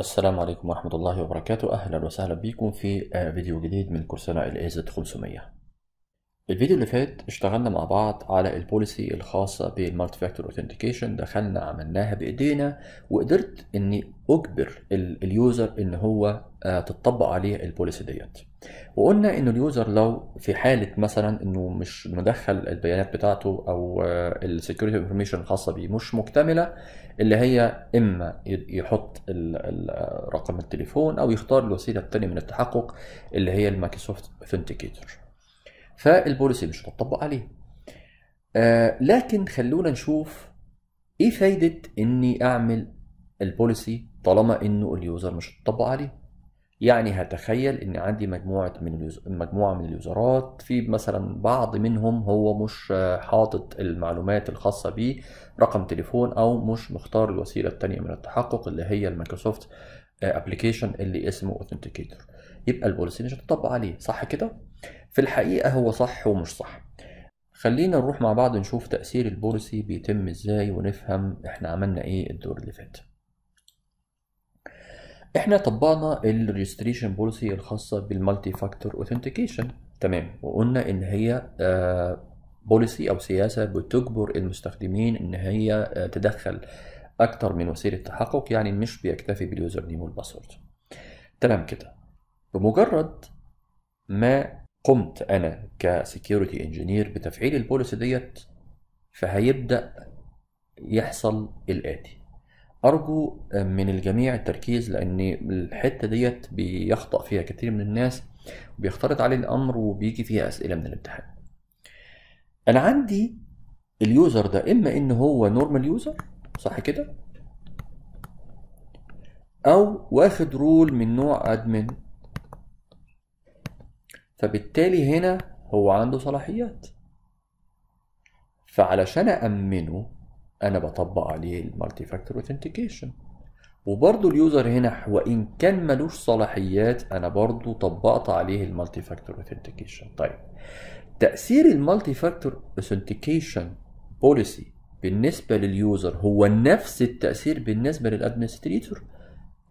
السلام عليكم ورحمة الله وبركاته أهلا وسهلا بيكم في آه، فيديو جديد من كورسنا الازد 500 الفيديو اللي فات اشتغلنا مع بعض على البوليسي الخاصة بالمالتي فاكتور اوثنتيكيشن دخلنا عملناها بايدينا وقدرت اني اجبر اليوزر ان هو آه، تطبق عليه البوليسي ديت وقلنا انه اليوزر لو في حاله مثلا انه مش مدخل البيانات بتاعته او آه، السكيورتي انفورميشن الخاصه بيه مش مكتمله اللي هي اما يحط آه، رقم التليفون او يختار الوسيله الثانيه من التحقق اللي هي المايكروسوفت اوثنتيكيتور فالبوليسي مش هتطبق عليه آه لكن خلونا نشوف ايه فايده اني اعمل البوليسي طالما انه اليوزر مش هتطبق عليه يعني هتخيل ان عندي مجموعه من مجموعه من اليوزرات في مثلا بعض منهم هو مش حاطط المعلومات الخاصه بيه رقم تليفون او مش مختار الوسيله الثانيه من التحقق اللي هي المايكروسوفت ابلكيشن اللي اسمه اوثنتيكيتور يبقى البوليسي مش هتطبق عليه صح كده في الحقيقه هو صح ومش صح خلينا نروح مع بعض نشوف تاثير البوليسي بيتم ازاي ونفهم احنا عملنا ايه الدور اللي فات احنا طبقنا الريجستريشن بوليسي الخاصه بالمالتي فاكتور اوثنتيكيشن تمام وقلنا ان هي بوليسي آه، او سياسه بتجبر المستخدمين ان هي آه، تدخل اكتر من وسيله تحقق يعني مش بيكتفي باليوزر نيم والباسورد تمام كده بمجرد ما قمت انا كسكيورتي انجينير بتفعيل البوليسي ديت فهيبدا يحصل الاتي أرجو آه, من الجميع التركيز لأن الحتة ديت بيخطأ فيها كتير من الناس وبيختلط عليه الأمر وبيجي فيها أسئلة من الامتحان. أنا عندي اليوزر ده إما إن هو نورمال يوزر صح كده؟ أو واخد رول من نوع أدمن فبالتالي هنا هو عنده صلاحيات فعلشان أأمنه انا بطبق عليه المالتي فاكتور اوثنتيكيشن وبرضه اليوزر هنا وان كان ملوش صلاحيات انا برضه طبقت عليه المالتي فاكتور اوثنتيكيشن طيب تاثير المالتي فاكتور اوثنتيكيشن بوليسي بالنسبه لليوزر هو نفس التاثير بالنسبه للادمنستريتور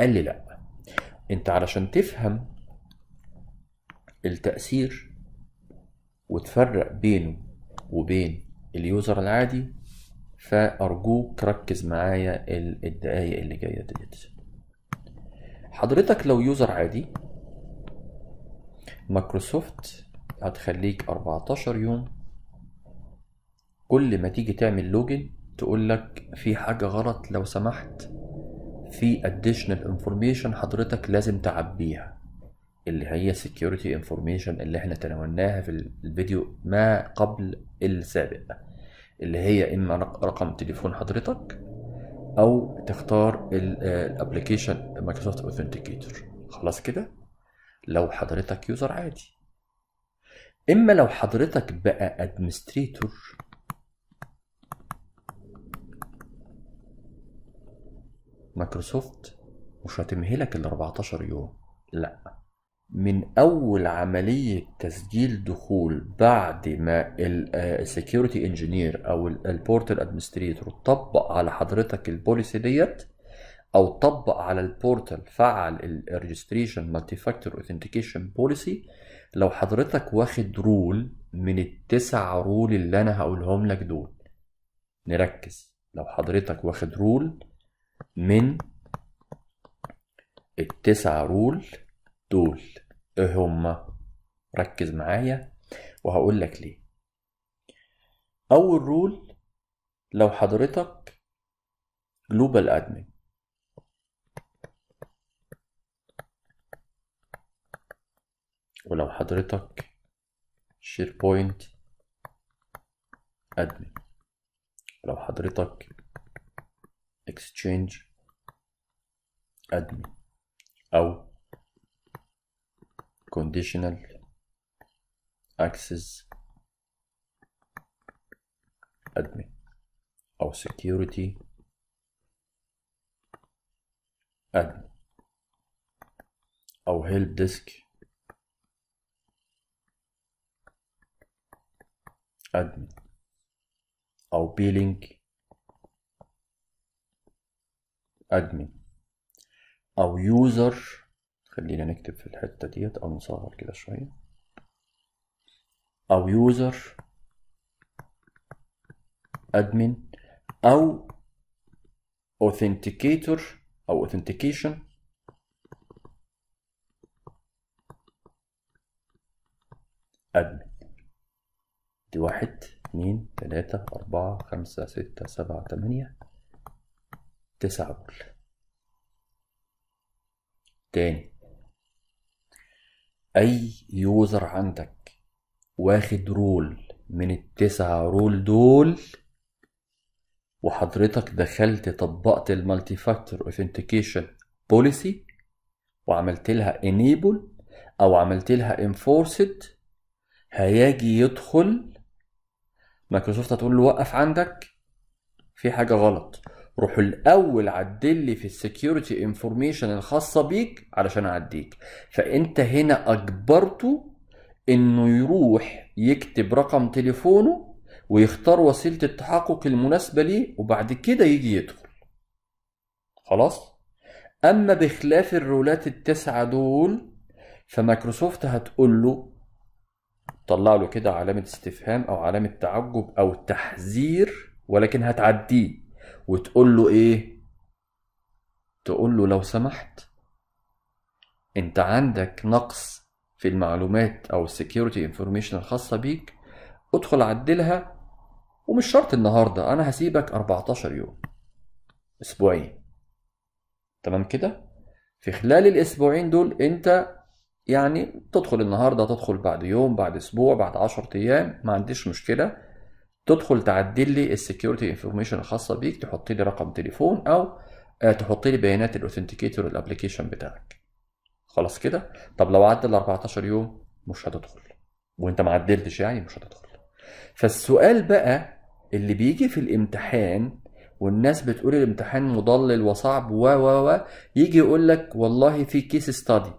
قال لي لا انت علشان تفهم التاثير وتفرق بينه وبين اليوزر العادي فأرجوك ركز معايا الدقايق اللي جاية ديت حضرتك لو يوزر عادي مايكروسوفت هتخليك 14 يوم كل ما تيجي تعمل لوجن تقول لك في حاجة غلط لو سمحت في اديشنال انفورميشن حضرتك لازم تعبيها اللي هي سكيورتي انفورميشن اللي احنا تناولناها في الفيديو ما قبل السابق اللي هي اما رقم تليفون حضرتك او تختار الابلكيشن مايكروسوفت اوثنتيكيتور خلاص كده لو حضرتك يوزر عادي اما لو حضرتك بقى ادمنستريتور مايكروسوفت مش هتمهلك ال 14 يوم لا من اول عمليه تسجيل دخول بعد ما السكيورتي انجينير آه، او البورتال ادمنستريتور طبق على حضرتك البوليسي ديت او طبق على البورتال فعل الريجستريشن مالتي فاكتور اوثنتيكيشن بوليسي لو حضرتك واخد رول من التسع رول اللي انا هقولهم لك دول نركز لو حضرتك واخد رول من التسع رول دول ايه هما ركز معايا وهقول لك ليه اول رول لو حضرتك جلوبال ادمن ولو حضرتك شيربوينت ادمن لو حضرتك اكستشينج ادمن او conditional access admin or security admin Our help desk admin Our billing admin Our user خلينا نكتب في الحتة ديت أو نصغر كده شوية أو يوزر أدمن أو أوثنتيكيتور أو أوثنتيكيشن أدمن دي واحد اتنين تلاتة أربعة خمسة ستة سبعة تمانية تسعة بول تاني اي يوزر عندك واخد رول من التسع رول دول وحضرتك دخلت طبقت المالتي فاكتور اوثنتيكيشن بوليسي وعملت لها انيبل او عملت لها انفورسد هيجي يدخل مايكروسوفت هتقول له وقف عندك في حاجه غلط روح الاول عدل لي في السكيورتي انفورميشن الخاصه بيك علشان اعديك فانت هنا اجبرته انه يروح يكتب رقم تليفونه ويختار وسيله التحقق المناسبه ليه وبعد كده يجي يدخل خلاص اما بخلاف الرولات التسعه دول فمايكروسوفت هتقول له طلع له كده علامه استفهام او علامه تعجب او تحذير ولكن هتعديه وتقول له ايه تقول له لو سمحت انت عندك نقص في المعلومات او السكيورتي انفورميشن الخاصه بيك ادخل عدلها ومش شرط النهارده انا هسيبك 14 يوم اسبوعين تمام كده في خلال الاسبوعين دول انت يعني تدخل النهارده تدخل بعد يوم بعد اسبوع بعد 10 ايام ما عنديش مشكله تدخل تعدل لي السكيورتي انفورميشن الخاصه بيك تحط لي رقم تليفون او آه، تحط لي بيانات الاوثنتيكيتور الابلكيشن بتاعك خلاص كده طب لو عدى ال 14 يوم مش هتدخل وانت ما عدلتش يعني مش هتدخل فالسؤال بقى اللي بيجي في الامتحان والناس بتقول الامتحان مضلل وصعب و و و يجي يقول لك والله في كيس ستادي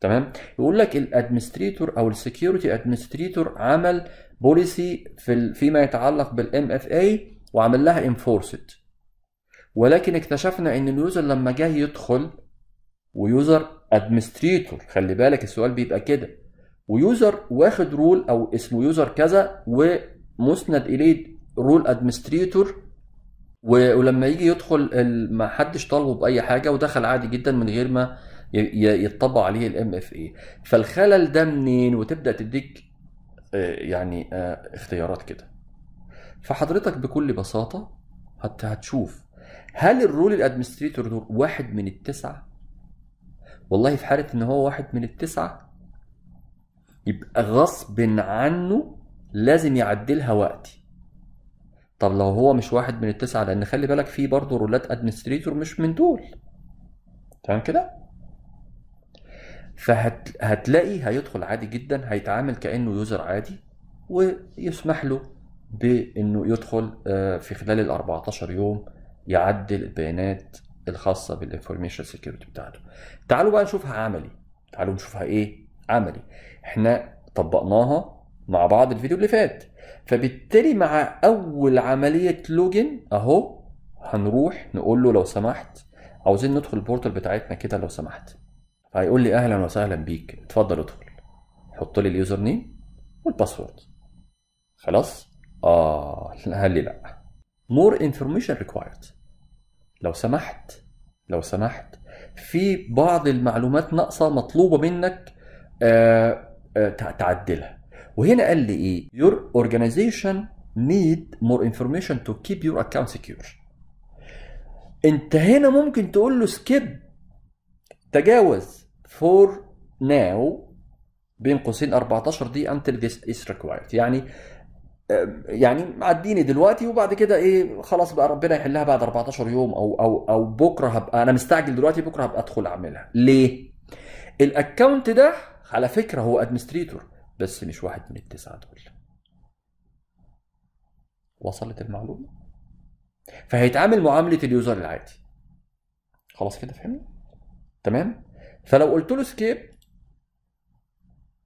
تمام يقول لك الادمنستريتور او السكيورتي ادمنستريتور عمل بوليسي في فيما يتعلق بالام اف اي وعمل لها انفورسد ولكن اكتشفنا ان اليوزر لما جه يدخل ويوزر ادمنستريتور خلي بالك السؤال بيبقى كده ويوزر واخد رول او اسمه يوزر كذا ومسند اليه رول ادمنستريتور ولما يجي يدخل ما حدش طالبه باي حاجه ودخل عادي جدا من غير ما يطبق عليه الام اف اي فالخلل ده منين وتبدا تديك آه، يعني آه، اختيارات كده فحضرتك بكل بساطة حتى هتشوف هل الرول الادمنستريتور دول واحد من التسعة والله في حالة ان هو واحد من التسعة يبقى غصب عنه لازم يعدلها وقتي طب لو هو مش واحد من التسعة لان خلي بالك في برضه رولات ادمنستريتور مش من دول تمام كده فهتلاقي هيدخل عادي جدا هيتعامل كانه يوزر عادي ويسمح له بانه يدخل آه، في خلال ال 14 يوم يعدل البيانات الخاصه بالانفورميشن سيكيورتي بتاعته. تعالوا بقى نشوفها عملي، تعالوا نشوفها ايه؟ عملي. احنا طبقناها مع بعض الفيديو اللي فات. فبالتالي مع اول عمليه لوجن اهو هنروح نقول له لو سمحت عاوزين ندخل البورتال بتاعتنا كده لو سمحت. هيقول لي اهلا وسهلا بيك اتفضل ادخل حط لي اليوزر نيم والباسورد خلاص اه قال لي لا مور انفورميشن ريكوايرد لو سمحت لو سمحت في بعض المعلومات ناقصه مطلوبه منك آه آه تعدلها وهنا قال لي ايه يور اورجانيزيشن نيد مور انفورميشن تو كيب يور اكونت سكيور انت هنا ممكن تقول له سكيب تجاوز for now بين قوسين 14 دي until this is required يعني آه، يعني عديني دلوقتي وبعد كده ايه خلاص بقى ربنا يحلها بعد 14 يوم او او او بكره هبقى انا مستعجل دلوقتي بكره هبقى ادخل اعملها ليه؟ الاكونت ده على فكره هو ادمنستريتور بس مش واحد من التسعه دول وصلت المعلومه؟ فهيتعامل معامله اليوزر العادي خلاص كده فهمنا؟ تمام؟ فلو قلت له سكيب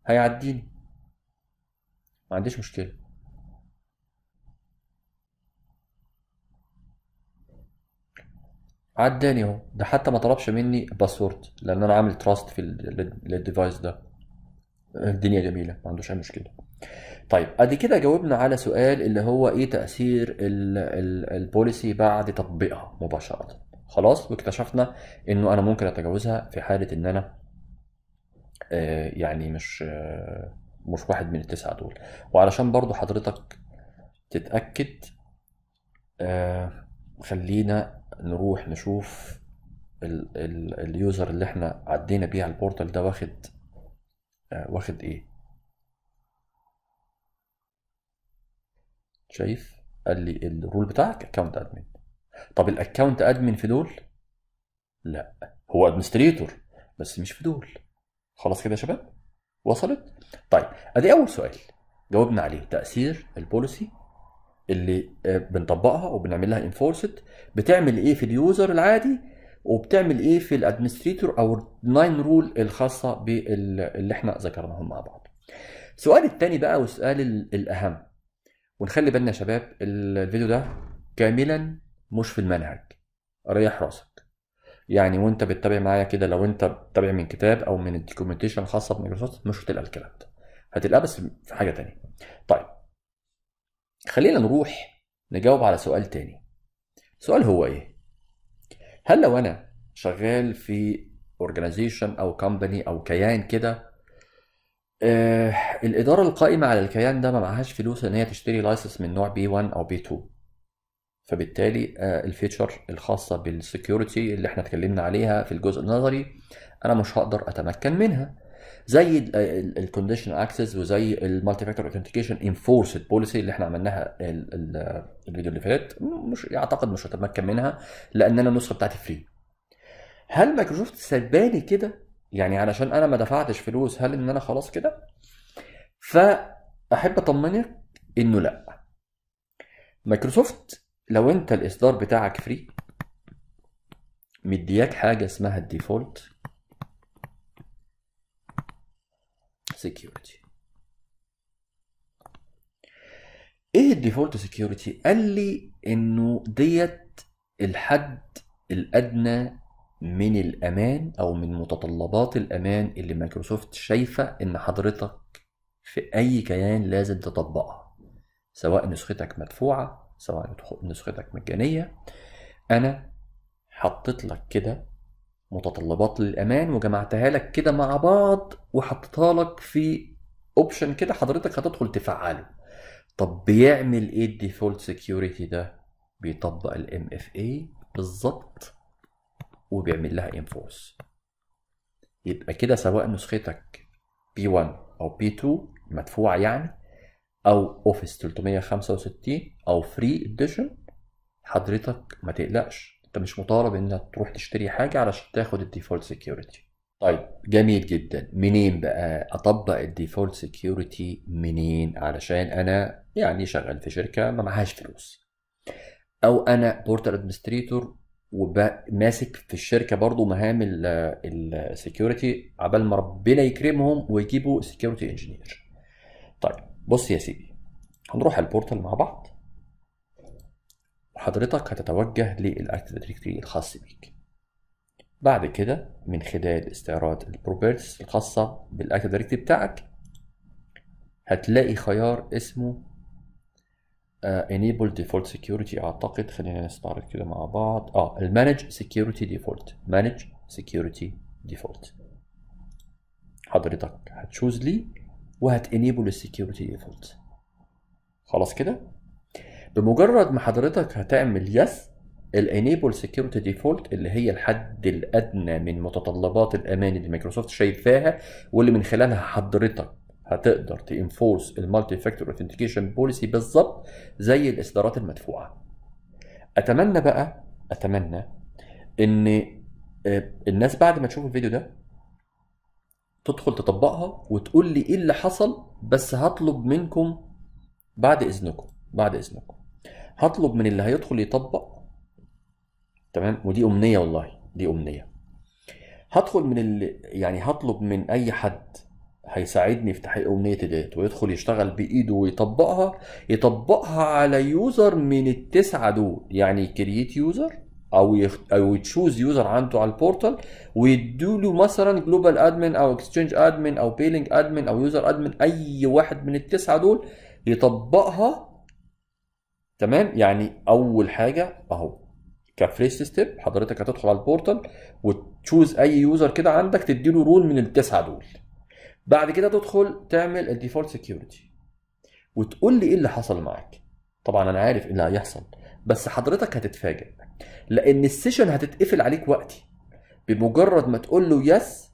هيعديني ما عنديش مشكله عداني اهو ده حتى ما طلبش مني باسورد لان انا عامل تراست في الديفايس ده الدنيا جميله ما عندوش اي مشكله طيب ادي كده جاوبنا على سؤال اللي هو ايه تاثير البوليسي بعد تطبيقها مباشره خلاص واكتشفنا انه انا ممكن اتجاوزها في حاله ان انا آه، يعني مش آه، مش واحد من التسعه دول وعلشان برضو حضرتك تتاكد آه، خلينا نروح نشوف اليوزر اللي احنا عدينا بيه على البورتال ده واخد واخد ايه شايف قال لي الرول بتاعك اكونت ادمن طب الاكونت ادمن في دول؟ لا هو ادمنستريتور بس مش في دول خلاص كده يا شباب؟ وصلت؟ طيب ادي اول سؤال جاوبنا عليه تاثير البوليسي اللي آه، بنطبقها وبنعمل لها انفورسد بتعمل ايه في اليوزر العادي وبتعمل ايه في الادمنستريتور او الناين رول الخاصه باللي احنا ذكرناهم مع بعض. السؤال الثاني بقى والسؤال الاهم ونخلي بالنا يا شباب الفيديو ده كاملا مش في المنهج ريح راسك يعني وانت بتتابع معايا كده لو انت بتتابع من كتاب او من الدوكيومنتيشن الخاصه بمايكروسوفت مش هتلقى الكلام ده هتلقى بس في حاجه تانية طيب خلينا نروح نجاوب على سؤال تاني السؤال هو ايه هل لو انا شغال في اورجانيزيشن او كومباني او كيان كده آه الاداره القائمه على الكيان ده ما معهاش فلوس ان هي تشتري لايسنس من نوع بي 1 او بي 2 فبالتالي آه، الفيتشر الخاصه بالسكيورتي اللي احنا اتكلمنا عليها في الجزء النظري انا مش هقدر اتمكن منها زي الكونديشن اكسس آه، وزي المالتي فاكتور اوثنتيكيشن انفورسد بوليسي اللي احنا عملناها الفيديو اللي فات مش اعتقد مش هتمكن منها لان انا النسخه بتاعتي فري هل مايكروسوفت سباني كده يعني علشان انا ما دفعتش فلوس هل ان انا خلاص كده فاحب اطمنك انه لا مايكروسوفت لو انت الاصدار بتاعك فري مدياك حاجه اسمها الديفولت سكيورتي ايه الديفولت سكيورتي قال لي انه ديت الحد الادنى من الامان او من متطلبات الامان اللي مايكروسوفت شايفه ان حضرتك في اي كيان لازم تطبقها سواء نسختك مدفوعه سواء نسختك مجانية أنا حطيت لك كده متطلبات للأمان وجمعتها لك كده مع بعض وحطيتها لك في أوبشن كده حضرتك هتدخل تفعله طب بيعمل إيه الديفولت سيكيورتي ده؟ بيطبق الـ MFA بالظبط وبيعمل لها انفورس يبقى كده سواء نسختك بي 1 او بي 2 مدفوعه يعني او اوفيس 365 او فري اديشن حضرتك ما تقلقش انت مش مطالب انك تروح تشتري حاجه علشان تاخد الديفولت سكيورتي طيب جميل جدا منين بقى اطبق الديفولت سكيورتي منين علشان انا يعني شغال في شركه ما معهاش فلوس او انا بورتال ادمنستريتور وماسك في الشركه برضو مهام السكيورتي عبال ما ربنا يكرمهم ويجيبوا سكيورتي انجينير طيب بص يا سيدي هنروح على البورتال مع بعض وحضرتك هتتوجه للاكتف دايركتري الخاص بيك بعد كده من خلال استعراض البروبرتيز الخاصة بالاكتف دايركتري بتاعك هتلاقي خيار اسمه آه، enable default security اعتقد خلينا نستعرض كده مع بعض اه المانج security default manage security default حضرتك هتشوز لي وهتانيبل السكيورتي ديفولت خلاص كده بمجرد ما حضرتك هتعمل يس الانيبل سكيورتي ديفولت اللي هي الحد الادنى من متطلبات الامان اللي مايكروسوفت شايفاها واللي من خلالها حضرتك هتقدر تنفورس المالتي فاكتور اوثنتيكيشن بوليسي بالظبط زي الاصدارات المدفوعه اتمنى بقى اتمنى ان آه، الناس بعد ما تشوف الفيديو ده تدخل تطبقها وتقول لي ايه اللي حصل بس هطلب منكم بعد اذنكم بعد اذنكم هطلب من اللي هيدخل يطبق تمام ودي امنيه والله دي امنيه هدخل من ال... يعني هطلب من اي حد هيساعدني في تحقيق امنيتي ديت ويدخل يشتغل بايده ويطبقها يطبقها على يوزر من التسعه دول يعني كرييت يوزر او يخ... او تشوز يوزر عنده على البورتال ويدوا له مثلا جلوبال ادمن او اكستشينج ادمن او بيلينج ادمن او يوزر ادمن اي واحد من التسعه دول يطبقها تمام يعني اول حاجه اهو كفريش ستيب حضرتك هتدخل على البورتال وتشوز اي يوزر كده عندك تدي له رول من التسعه دول بعد كده تدخل تعمل الديفولت سكيورتي وتقول لي ايه اللي حصل معاك طبعا انا عارف ايه اللي هيحصل بس حضرتك هتتفاجئ لان السيشن هتتقفل عليك وقتي بمجرد ما تقول له يس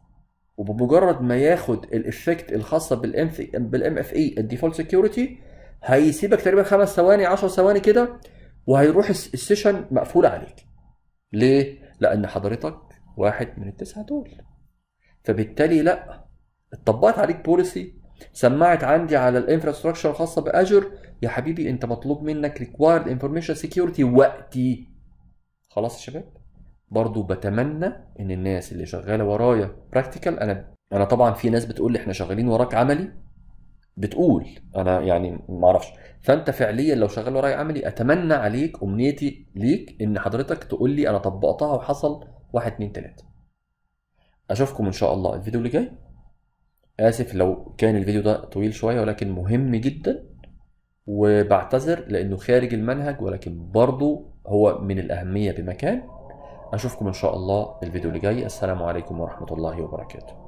وبمجرد ما ياخد الافكت الخاصه بالام بالام اف اي الديفولت سكيورتي هيسيبك تقريبا خمس ثواني 10 ثواني كده وهيروح السيشن مقفول عليك ليه لان حضرتك واحد من التسعه دول فبالتالي لا اتطبقت عليك بوليسي سمعت عندي على الانفراستراكشر الخاصه باجر يا حبيبي انت مطلوب منك ريكوايرد انفورميشن سكيورتي وقتي خلاص يا شباب برضو بتمنى ان الناس اللي شغاله ورايا براكتيكال انا انا طبعا في ناس بتقول لي احنا شغالين وراك عملي بتقول انا يعني ما اعرفش فانت فعليا لو شغال ورايا عملي اتمنى عليك امنيتي ليك ان حضرتك تقول لي انا طبقتها وحصل واحد اتنين تلاته اشوفكم ان شاء الله الفيديو اللي جاي اسف لو كان الفيديو ده طويل شويه ولكن مهم جدا وبعتذر لانه خارج المنهج ولكن برضو هو من الأهمية بمكان أشوفكم إن شاء الله الفيديو اللي جاي السلام عليكم ورحمة الله وبركاته